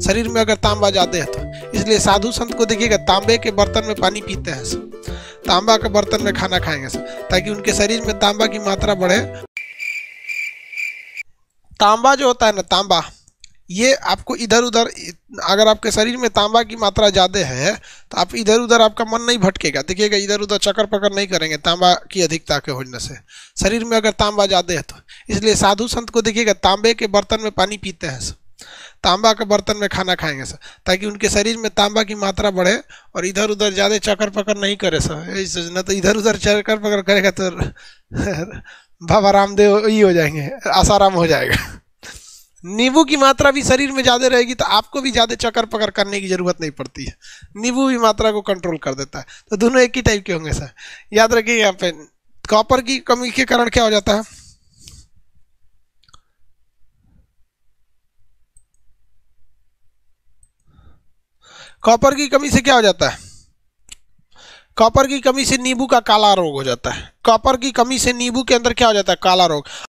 शरीर में अगर तांबा ज़्यादा है तो इसलिए साधु संत को देखिएगा तांबे के बर्तन में पानी पीते हैं सब तांबा के बर्तन में खाना खाएंगे सब ताकि उनके शरीर में तांबा की मात्रा बढ़े तांबा जो होता है ना तांबा ये आपको इधर उधर अगर आपके शरीर में तांबा की मात्रा ज़्यादा है तो आप इधर उधर आपका मन नहीं भटकेगा देखिएगा इधर उधर चक्कर पकड़ नहीं करेंगे तांबा की अधिकता के होने से शरीर में अगर तांबा ज़्यादा है तो इसलिए साधु संत को देखिएगा तांबे के बर्तन में पानी पीते हैं सब तांबा के बर्तन में खाना खाएंगे सर ताकि उनके शरीर में तांबा की मात्रा बढ़े और इधर उधर ज़्यादा चक्कर पकड़ नहीं करे सर न तो इधर उधर चक्कर पकड़ करेगा तो बाबा रामदेव ही हो जाएंगे आसाराम हो जाएगा नींबू की मात्रा भी शरीर में ज़्यादा रहेगी तो आपको भी ज़्यादा चक्कर पकड़ करने की ज़रूरत नहीं पड़ती है नींबू भी मात्रा को कंट्रोल कर देता है तो दोनों एक ही टाइप के होंगे सर याद रखिए यहाँ पे कॉपर की कमी के कारण क्या हो जाता है कॉपर की कमी से क्या हो जाता है कॉपर की कमी से नींबू का काला रोग हो जाता है कॉपर की कमी से नींबू के अंदर क्या हो जाता है काला रोग